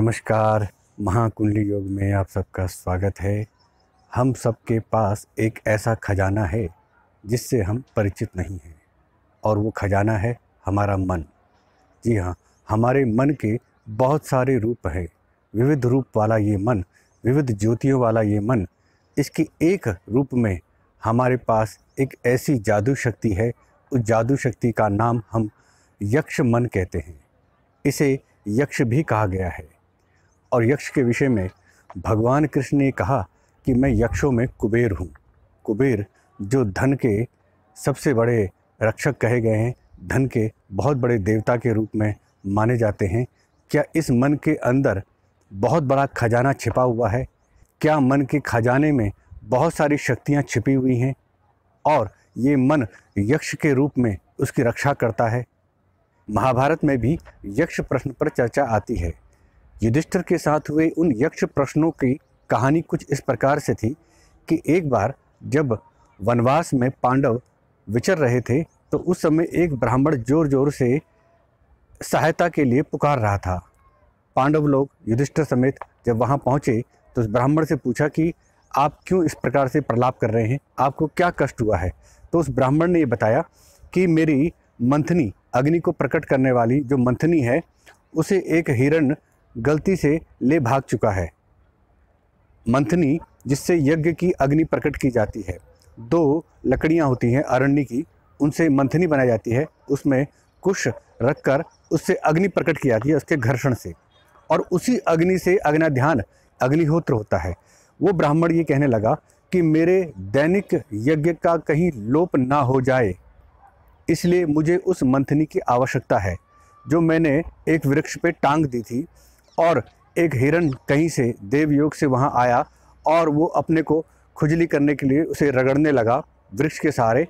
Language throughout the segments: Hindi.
नमस्कार महाकुंडली योग में आप सबका स्वागत है हम सबके पास एक ऐसा खजाना है जिससे हम परिचित नहीं हैं और वो खजाना है हमारा मन जी हाँ हमारे मन के बहुत सारे रूप हैं विविध रूप वाला ये मन विविध ज्योतियों वाला ये मन इसके एक रूप में हमारे पास एक ऐसी जादू शक्ति है उस जादू शक्ति का नाम हम यक्ष मन कहते हैं इसे यक्ष भी कहा गया है और यक्ष के विषय में भगवान कृष्ण ने कहा कि मैं यक्षों में कुबेर हूँ कुबेर जो धन के सबसे बड़े रक्षक कहे गए हैं धन के बहुत बड़े देवता के रूप में माने जाते हैं क्या इस मन के अंदर बहुत बड़ा खजाना छिपा हुआ है क्या मन के खजाने में बहुत सारी शक्तियाँ छिपी हुई हैं और ये मन यक्ष के रूप में उसकी रक्षा करता है महाभारत में भी यक्ष प्रश्न पर चर्चा आती है युधिष्ठिर के साथ हुए उन यक्ष प्रश्नों की कहानी कुछ इस प्रकार से थी कि एक बार जब वनवास में पांडव विचर रहे थे तो उस समय एक ब्राह्मण जोर जोर से सहायता के लिए पुकार रहा था पांडव लोग युधिष्ठिर समेत जब वहाँ पहुँचे तो उस ब्राह्मण से पूछा कि आप क्यों इस प्रकार से प्रलाप कर रहे हैं आपको क्या कष्ट हुआ है तो उस ब्राह्मण ने ये बताया कि मेरी मंथनी अग्नि को प्रकट करने वाली जो मंथनी है उसे एक हिरण गलती से ले भाग चुका है मंथनी जिससे यज्ञ की अग्नि प्रकट की जाती है दो लकड़ियाँ होती हैं अरण्य की उनसे मंथनी बनाई जाती है उसमें कुश रखकर उससे अग्नि प्रकट की जाती है उसके घर्षण से और उसी अग्नि से अग्नाध्यान अग्निहोत्र होता है वो ब्राह्मण ये कहने लगा कि मेरे दैनिक यज्ञ का कहीं लोप ना हो जाए इसलिए मुझे उस मंथनी की आवश्यकता है जो मैंने एक वृक्ष पे टांग दी थी और एक हिरण कहीं से देवयोग से वहाँ आया और वो अपने को खुजली करने के लिए उसे रगड़ने लगा वृक्ष के सहारे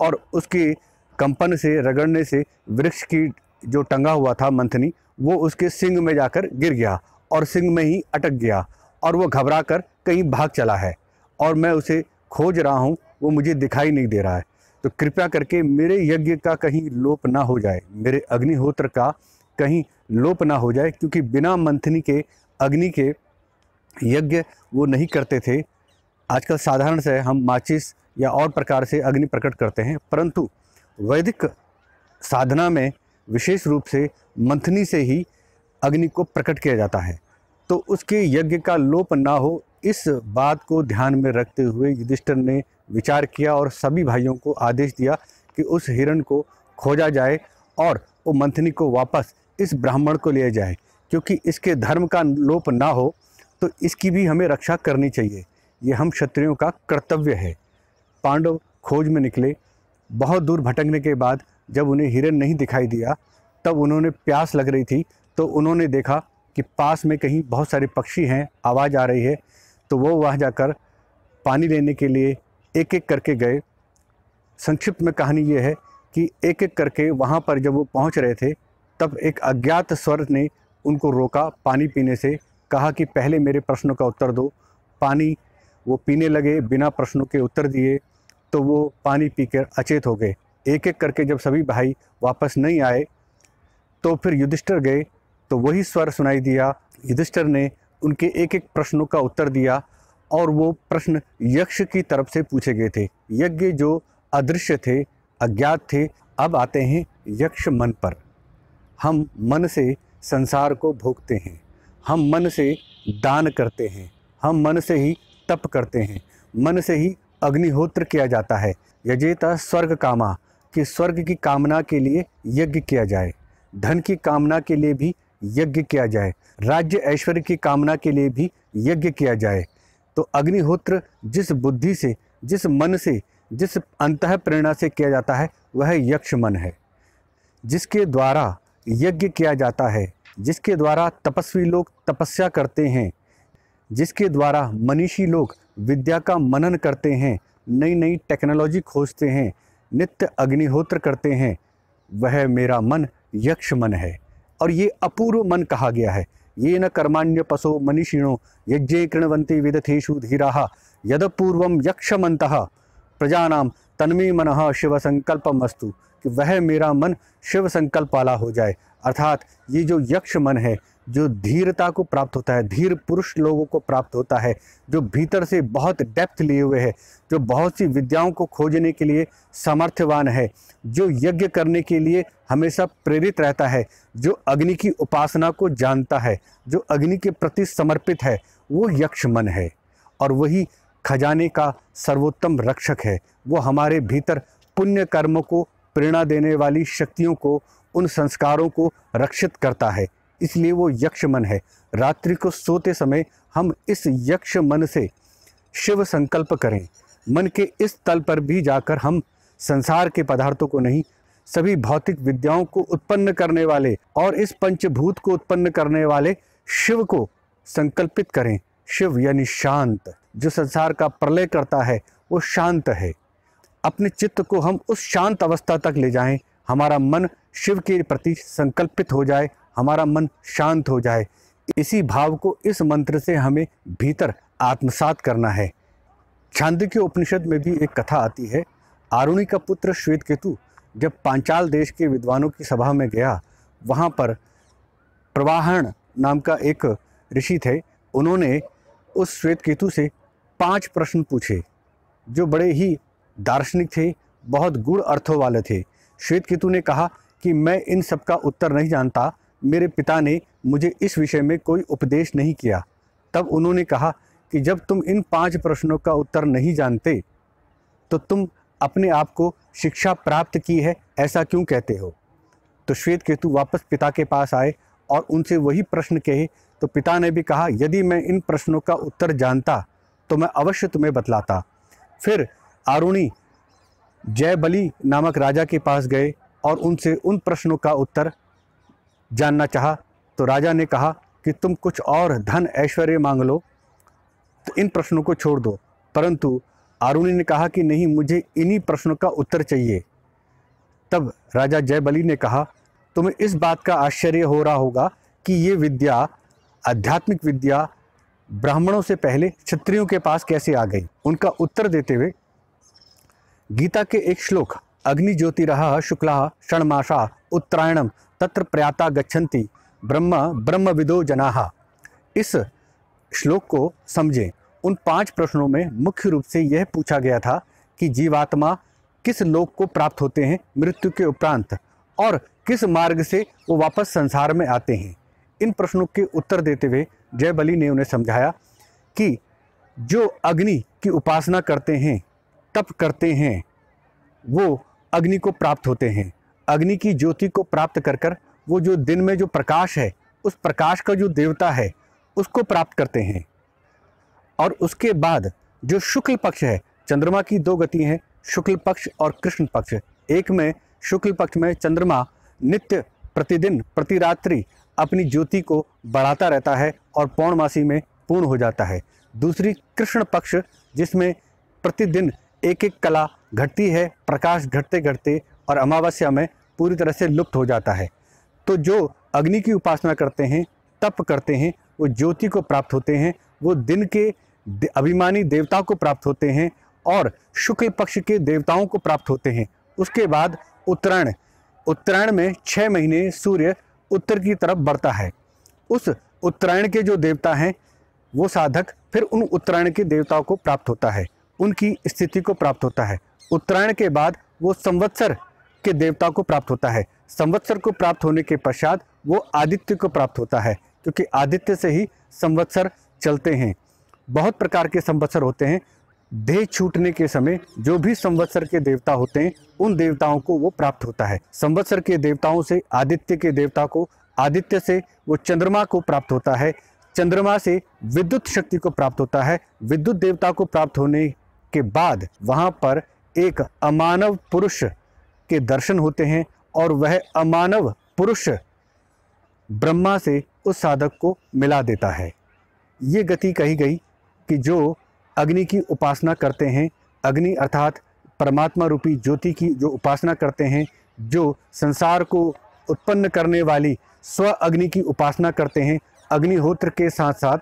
और उसकी कंपन से रगड़ने से वृक्ष की जो टंगा हुआ था मंथनी वो उसके सिंग में जाकर गिर गया और सिंग में ही अटक गया और वो घबरा कर कहीं भाग चला है और मैं उसे खोज रहा हूँ वो मुझे दिखाई नहीं दे रहा है तो कृपया करके मेरे यज्ञ का कहीं लोप ना हो जाए मेरे अग्निहोत्र का कहीं लोप ना हो जाए क्योंकि बिना मंथनी के अग्नि के यज्ञ वो नहीं करते थे आजकल साधारण से हम माचिस या और प्रकार से अग्नि प्रकट करते हैं परंतु वैदिक साधना में विशेष रूप से मंथनी से ही अग्नि को प्रकट किया जाता है तो उसके यज्ञ का लोप ना हो इस बात को ध्यान में रखते हुए युधिष्ठर ने विचार किया और सभी भाइयों को आदेश दिया कि उस हिरण को खोजा जाए और वो मंथनी को वापस इस ब्राह्मण को लिया जाए क्योंकि इसके धर्म का लोप ना हो तो इसकी भी हमें रक्षा करनी चाहिए ये हम क्षत्रियों का कर्तव्य है पांडव खोज में निकले बहुत दूर भटकने के बाद जब उन्हें हिरन नहीं दिखाई दिया तब उन्होंने प्यास लग रही थी तो उन्होंने देखा कि पास में कहीं बहुत सारे पक्षी हैं आवाज़ आ रही है तो वो वहाँ जाकर पानी लेने के लिए एक एक करके गए संक्षिप्त में कहानी ये है कि एक एक करके वहाँ पर जब वो पहुँच रहे थे तब एक अज्ञात स्वर ने उनको रोका पानी पीने से कहा कि पहले मेरे प्रश्नों का उत्तर दो पानी वो पीने लगे बिना प्रश्नों के उत्तर दिए तो वो पानी पीकर अचेत हो गए एक एक करके जब सभी भाई वापस नहीं आए तो फिर युधिष्ठर गए तो वही स्वर सुनाई दिया युधिष्ठर ने उनके एक एक प्रश्नों का उत्तर दिया और वो प्रश्न यक्ष की तरफ से पूछे गए थे यज्ञ जो अदृश्य थे अज्ञात थे अब आते हैं यक्ष मन पर हम मन से संसार को भोगते हैं हम मन से दान करते हैं हम मन से ही तप करते हैं मन से ही अग्निहोत्र किया जाता है यजेता स्वर्ग कामा कि स्वर्ग की कामना के लिए यज्ञ किया जाए धन की कामना के लिए भी यज्ञ किया जाए राज्य ऐश्वर्य की कामना के लिए भी यज्ञ किया जाए तो अग्निहोत्र जिस बुद्धि से जिस मन से जिस अंत प्रेरणा से किया जाता है वह यक्ष मन है जिसके द्वारा यज्ञ किया जाता है जिसके द्वारा तपस्वी लोग तपस्या करते हैं जिसके द्वारा मनीषी लोग विद्या का मनन करते हैं नई नई टेक्नोलॉजी खोजते हैं नित्य अग्निहोत्र करते हैं वह मेरा मन यक्ष मन है और ये अपूर्व मन कहा गया है ये न कर्माण्य पशो मनीषिणो यज्ञ कृणवंती विदथेशु धीरा यदपूर्व पूर्व यक्षमत प्रजा तन्मी मन शिव संकल्पमस्तु कि वह मेरा मन शिव संकल्प वाला हो जाए अर्थात ये जो यक्ष मन है जो धीरता को प्राप्त होता है धीर पुरुष लोगों को प्राप्त होता है जो भीतर से बहुत डेप्थ लिए हुए है जो बहुत सी विद्याओं को खोजने के लिए सामर्थ्यवान है जो यज्ञ करने के लिए हमेशा प्रेरित रहता है जो अग्नि की उपासना को जानता है जो अग्नि के प्रति समर्पित है वो यक्ष मन है और वही खजाने का सर्वोत्तम रक्षक है वो हमारे भीतर पुण्य कर्म को प्रेरणा देने वाली शक्तियों को उन संस्कारों को रक्षित करता है इसलिए वो यक्ष मन है रात्रि को सोते समय हम इस यक्ष मन से शिव संकल्प करें मन के इस तल पर भी जाकर हम संसार के पदार्थों को नहीं सभी भौतिक विद्याओं को उत्पन्न करने वाले और इस पंचभूत को उत्पन्न करने वाले शिव को संकल्पित करें शिव यानी शांत जो संसार का प्रलय करता है वो शांत है अपने चित्त को हम उस शांत अवस्था तक ले जाएं हमारा मन शिव के प्रति संकल्पित हो जाए हमारा मन शांत हो जाए इसी भाव को इस मंत्र से हमें भीतर आत्मसात करना है छांद के उपनिषद में भी एक कथा आती है आरुणी का पुत्र श्वेत केतु जब पांचाल देश के विद्वानों की सभा में गया वहाँ पर प्रवाहण नाम का एक ऋषि थे उन्होंने उस श्वेत केतु से पांच प्रश्न पूछे जो बड़े ही दार्शनिक थे बहुत गुड़ अर्थों वाले थे श्वेत केतु ने कहा कि मैं इन सब का उत्तर नहीं जानता मेरे पिता ने मुझे इस विषय में कोई उपदेश नहीं किया तब उन्होंने कहा कि जब तुम इन पांच प्रश्नों का उत्तर नहीं जानते तो तुम अपने आप को शिक्षा प्राप्त की है ऐसा क्यों कहते हो तो श्वेत केतु वापस पिता के पास आए और उनसे वही प्रश्न कहे तो पिता ने भी कहा यदि मैं इन प्रश्नों का उत्तर जानता तो मैं अवश्य तुम्हें बतलाता फिर आरुणी जय नामक राजा के पास गए और उनसे उन प्रश्नों का उत्तर जानना चाहा तो राजा ने कहा कि तुम कुछ और धन ऐश्वर्य मांग लो तो इन प्रश्नों को छोड़ दो परंतु आरुणी ने कहा कि नहीं मुझे इन्हीं प्रश्नों का उत्तर चाहिए तब राजा जयबली ने कहा तुम्हें इस बात का आश्चर्य हो रहा होगा कि ये विद्या आध्यात्मिक विद्या ब्राह्मणों से पहले क्षत्रियों के पास कैसे आ गई उनका उत्तर देते हुए गीता के एक श्लोक अग्नि रहा शुक्ला षणमाशा उत्तरायणम तत्र प्रयाता गच्छन्ति ब्रह्म ब्रह्म विदो जनाहा इस श्लोक को समझें उन पांच प्रश्नों में मुख्य रूप से यह पूछा गया था कि जीवात्मा किस लोक को प्राप्त होते हैं मृत्यु के उपरांत और किस मार्ग से वो वापस संसार में आते हैं इन प्रश्नों के उत्तर देते हुए जयबली ने उन्हें समझाया कि जो अग्नि की उपासना करते हैं तप करते हैं वो अग्नि को प्राप्त होते हैं अग्नि की ज्योति को प्राप्त कर कर वो जो दिन में जो प्रकाश है उस प्रकाश का जो देवता है उसको प्राप्त करते हैं और उसके बाद जो शुक्ल पक्ष है चंद्रमा की दो गति हैं शुक्ल पक्ष और कृष्ण पक्ष एक में शुक्ल पक्ष में चंद्रमा नित्य प्रतिदिन प्रतिरात्रि अपनी ज्योति को बढ़ाता रहता है और पौर्णमासी में पूर्ण हो जाता है दूसरी कृष्ण पक्ष जिसमें प्रतिदिन एक एक कला घटती है प्रकाश घटते घटते और अमावस्या में पूरी तरह से लुप्त हो जाता है तो जो अग्नि की उपासना करते हैं तप करते हैं वो ज्योति को प्राप्त होते हैं वो दिन के अभिमानी देवताओं को प्राप्त होते हैं और शुक्ल पक्ष के देवताओं को प्राप्त होते हैं उसके बाद उत्तरायण उत्तरायण में छः महीने सूर्य उत्तर की तरफ बढ़ता है उस उत्तरायण के जो देवता हैं वो साधक फिर उन उत्तरायण के देवताओं को प्राप्त होता है उनकी स्थिति को प्राप्त होता है उत्तरायण के बाद वो संवत्सर के देवता को प्राप्त होता है संवत्सर को प्राप्त होने के पश्चात वो आदित्य को प्राप्त होता है क्योंकि आदित्य से ही संवत्सर चलते हैं बहुत प्रकार के संवत्सर होते हैं देह छूटने के समय जो भी संवत्सर के देवता होते हैं उन देवताओं को वो प्राप्त होता है संवत्सर के देवताओं से आदित्य के देवता को आदित्य से वो चंद्रमा को प्राप्त होता है चंद्रमा से विद्युत शक्ति को प्राप्त होता है विद्युत देवता को प्राप्त होने के बाद वहाँ पर एक अमानव पुरुष के दर्शन होते हैं और वह अमानव पुरुष ब्रह्मा से उस साधक को मिला देता है ये गति कही गई कि जो अग्नि की उपासना करते हैं अग्नि अर्थात परमात्मा रूपी ज्योति की जो उपासना करते हैं जो संसार को उत्पन्न करने वाली स्व अग्नि की उपासना करते हैं अग्निहोत्र के साथ साथ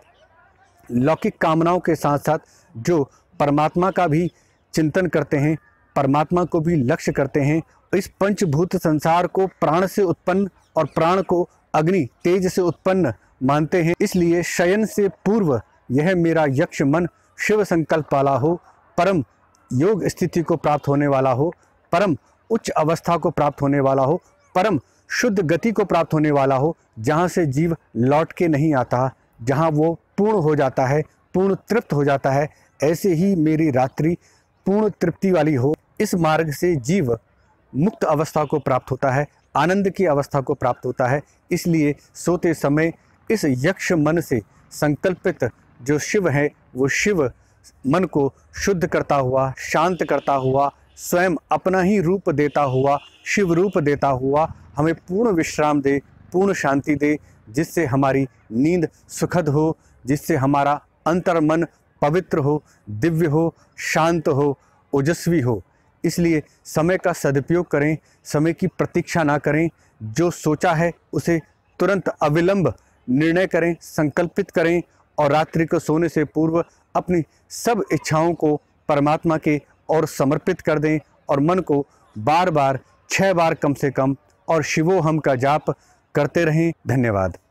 लौकिक कामनाओं के साथ साथ जो परमात्मा का भी चिंतन करते हैं परमात्मा को भी लक्ष्य करते हैं इस पंचभूत संसार को प्राण से उत्पन्न और प्राण को अग्नि तेज से उत्पन्न मानते हैं इसलिए शयन से पूर्व यह मेरा यक्ष मन शिव संकल्प वाला हो परम योग स्थिति को प्राप्त होने वाला हो परम उच्च अवस्था को प्राप्त होने वाला हो परम शुद्ध गति को प्राप्त होने वाला हो जहाँ से जीव लौट के नहीं आता जहाँ वो पूर्ण हो जाता है पूर्ण तृप्त हो जाता है ऐसे ही मेरी रात्रि पूर्ण तृप्ति वाली हो इस मार्ग से जीव मुक्त अवस्था को प्राप्त होता है आनंद की अवस्था को प्राप्त होता है इसलिए सोते समय इस यक्ष मन से संकल्पित जो शिव है वो शिव मन को शुद्ध करता हुआ शांत करता हुआ स्वयं अपना ही रूप देता हुआ शिव रूप देता हुआ हमें पूर्ण विश्राम दे पूर्ण शांति दे जिससे हमारी नींद सुखद हो जिससे हमारा अंतर मन पवित्र हो दिव्य हो शांत हो ओजस्वी हो इसलिए समय का सदुपयोग करें समय की प्रतीक्षा ना करें जो सोचा है उसे तुरंत अविलंब निर्णय करें संकल्पित करें और रात्रि को सोने से पूर्व अपनी सब इच्छाओं को परमात्मा के और समर्पित कर दें और मन को बार बार छः बार कम से कम और शिवो हम का जाप करते रहें धन्यवाद